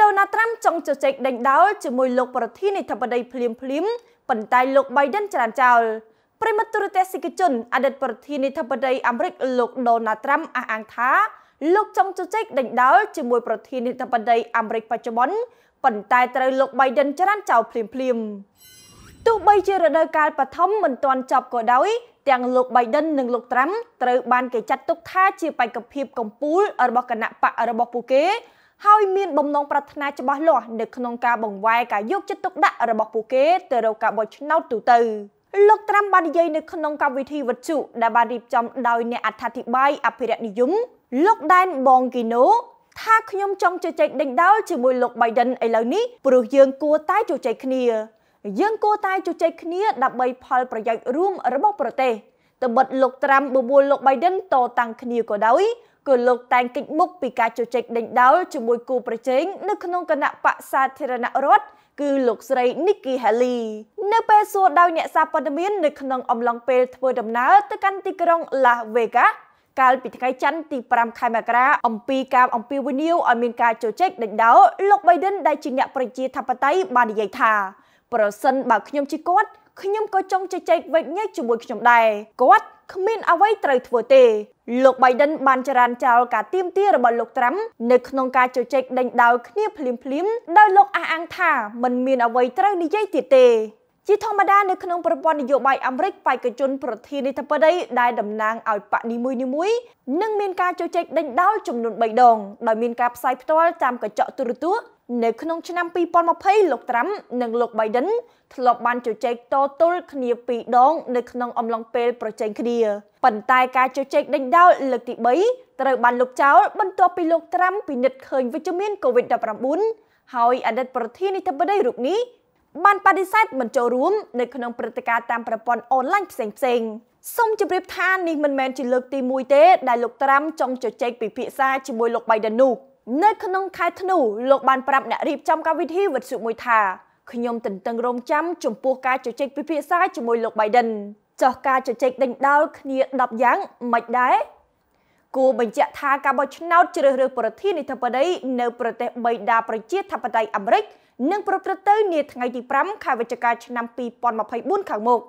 ដូណាល់ត្រាំចង់ជជែកដេញដោលជាមួយលោក ប្រធានាធិបតីភ្លាមភ្លាមប៉ុន្តែលោក Biden ច្រានចោលប្រិមត្តទូរទស្សនិកជន អតីតប្រធានាធិបតីអាមេរិក លោកដូណាល់ត្រាំអះអាងថាលោកចង់ជជែកដេញដោលជាមួយប្រធានាធិបតីអាមេរិកបច្ចុប្បន្នប៉ុន្តែត្រូវលោក Biden ច្រានចោលភ្លាមភ្លាមទោះបីជារដូវកាលបឋមមិនទាន់ចប់ក៏ដោយ ទាំងលោក Biden និងលោក Trump ត្រូវបាន គេចាត់ទុកថាជាបេក្ខភាពកម្ពុជារបស់គណៈបករបស់ពួកគេហើយមានបំណងប្រាថ្នាច្បាស់លាស់នៅក្នុងការបង្វែរការយកចិត្តទុកដាក់របស់ពួកគេទៅរកការបោះឆ្នោតទូទៅលោកត្រាំបាននិយាយនៅក្នុងកម្មវិធីវត្ថុដែលបានរៀបចំដោយអ្នកអត្ថាធិប្បាយអភិរក្សនិយមលោកដែនបងគីណូថាខ្ញុំចង់ជជែកដេញដោលជាមួយលោក Biden ឥឡូវនេះព្រោះយើងគួរតែជជែកគ្នាយើងគួរតែជជែកគ្នាដើម្បីផលប្រយោជន៍រួមរបស់ប្រទេសត្បិតលោកត្រាំបបួលលោក Biden តតាំងគ្នាក៏ដោយគឺលោកតែងគិចមុខពីការជជែកដេញដោលជាមួយគូប្រជែងនៅក្នុងគណៈបកសាធារណរដ្ឋគឺលោកស្រី Nikki Haley នៅពេលសួរដោយអ្នកសារព័ត៌មាននៅក្នុងអំឡុងពេលធ្វើដំណើរទៅកាន់ទីក្រុង Las Vegas កាលពីថ្ងៃច័ន្ទទី5ខែមករា អំពីការអំពាវនាវឲ្យមានការជជែកដេញដោលលោក Biden ដែលជាអ្នកប្រជាធិបតេយ្យបាននិយាយថា ប្រសិនបើខ្ញុំជាគាត់ខ្ញុំក៏ចង់ជជែកវិញ្ញាជាមួយខ្ញុំដែរគាត់គ្មានអ្វីត្រូវធ្វើទេលោក Biden បានចរានចោលការទៀមទារបស់លោក Trump នៅក្នុងការជជែកដេញដោលគ្នាភ្លាមៗដោយលោកអះអាងថាมันមានអ្វីត្រូវនិយាយទៀតទេជាធម្មតានៅក្នុងប្រព័ន្ធនយោបាយអាមេរិកបេក្ខជនប្រធានាធិបតីដែលតំណាងឲ្យបកនីមួយនីមួយនឹងមានការជជែកដេញដោលចំនួន3ដងដោយមានការផ្សាយផ្ទាល់តាមកញ្ចក់ទូរទស្សន៍នៅក្នុងឆ្នាំ2020លោកត្រាំនិងលោក Biden ធ្លាប់បានជជែកតទល់គ្នាពីរដងនៅក្នុងអំឡុងពេលប្រជែងគ្នាប៉ុន្តែការជជែកដេញដោលលើកទី3ត្រូវបានលុបចោលបន្ទាប់ពីលោកត្រាំពិនិត្យឃើញវិជ្ជមាន COVID-19 ហើយអតីតប្រធានាធិបតីរូបនេះបានបដិសេធមិនចូលរួមនៅក្នុងព្រឹត្តិការណ៍តាមប្រព័ន្ធអនឡាញផ្សេងផ្សេងសូមជម្រាបថានេះមិនមែនជាលើកទី1ទេដែលលោកត្រាំចង់ជជែកពិភាក្សាជាមួយលោកបៃដិននោះនៅក្នុងខែធ្នូលោកបានប្រាប់អ្នករៀបចំកម្មវិធីវិទ្យុមួយថាខ្ញុំទន្ទឹងរង់ចាំចំពោះការជជែកពិភាក្សាជាមួយលោក Biden ចោះការជជែកដេញដោលគ្នា10យ៉ាងមិនដែរគួរបញ្ជាក់ថាការបោះឆ្នោតជ្រើសរើសប្រធានាធិបតីនៅប្រទេសបៃដាប្រជាធិបតេយ្យអាមេរិកនឹងប្រព្រឹត្តទៅនាថ្ងៃទី5ខែវិច្ឆិកាឆ្នាំ2024ខាងមុខ